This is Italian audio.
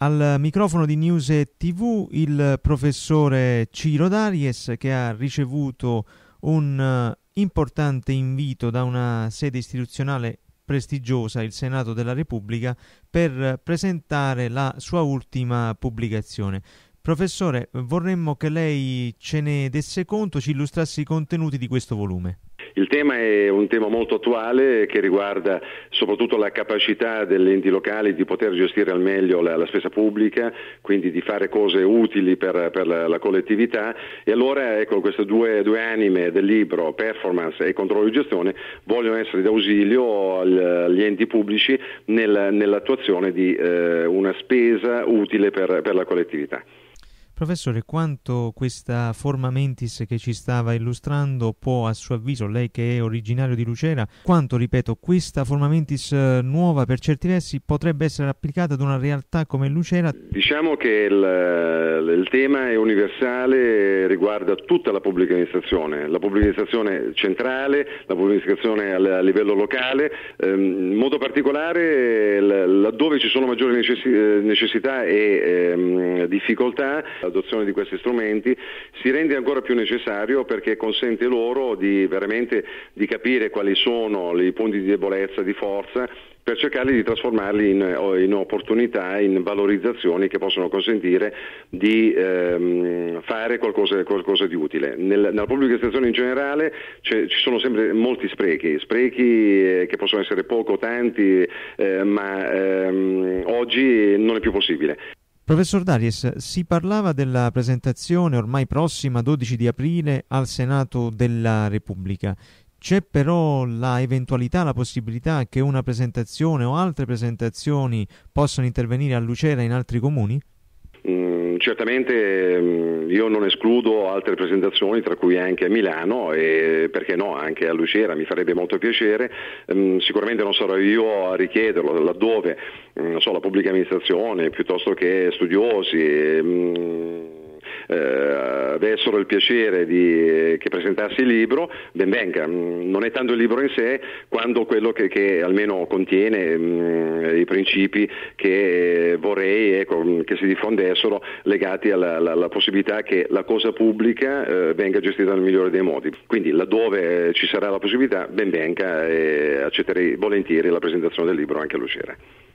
Al microfono di News e TV il professore Ciro Darius che ha ricevuto un eh, importante invito da una sede istituzionale prestigiosa, il Senato della Repubblica, per presentare la sua ultima pubblicazione. Professore, vorremmo che lei ce ne desse conto, ci illustrasse i contenuti di questo volume. Il tema è un tema molto attuale che riguarda soprattutto la capacità degli enti locali di poter gestire al meglio la, la spesa pubblica, quindi di fare cose utili per, per la, la, collettività e allora ecco, queste due, due, anime del libro, performance e controllo di gestione, vogliono essere d'ausilio agli enti pubblici nel, nell'attuazione di eh, una spesa utile per, per la collettività. Professore, quanto questa forma mentis che ci stava illustrando può, a suo avviso, lei che è originario di Lucera, quanto, ripeto, questa forma mentis eh, nuova per certi versi potrebbe essere applicata ad una realtà come Lucera? Diciamo che il, eh, il tema è universale, riguarda tutta la pubblica amministrazione, la pubblica amministrazione centrale, la pubblica amministrazione a, livello locale, ehm, in modo particolare laddove ci sono maggiori eh, necessità e ehm, difficoltà adozione di questi strumenti si rende ancora più necessario perché consente loro di veramente di capire quali sono i punti di debolezza, di forza per cercare di trasformarli in, eh, in, opportunità, in valorizzazioni che possono consentire di ehm, fare qualcosa, qualcosa, di utile. Nel, nella pubblica amministrazione in generale ci sono sempre molti sprechi, sprechi eh, che possono essere poco, o tanti, eh, ma ehm, oggi non è più possibile. Professor Darius, si parlava della presentazione ormai prossima 12 di aprile al Senato della Repubblica. C'è però la eventualità, la possibilità che una presentazione o altre presentazioni possano intervenire a Lucera in altri comuni? certamente ehm, io non escludo altre presentazioni, tra cui anche a Milano e perché no, anche a Lucera, mi farebbe molto piacere. Ehm, sicuramente non sarò io a richiederlo, laddove mm, so, la pubblica amministrazione piuttosto che studiosi ehm, eh, avessero il piacere di, eh, che presentassi il libro, ben venga. Mm, non è tanto il libro in sé quanto quello che, che almeno contiene mh, mm, i principi che vorrei ecco, mm, che si diffondessero legati alla, alla, alla, possibilità che la cosa pubblica eh, venga gestita nel migliore dei modi. Quindi laddove eh, ci sarà la possibilità, ben venga e eh, accetterei volentieri la presentazione del libro anche all'uscire.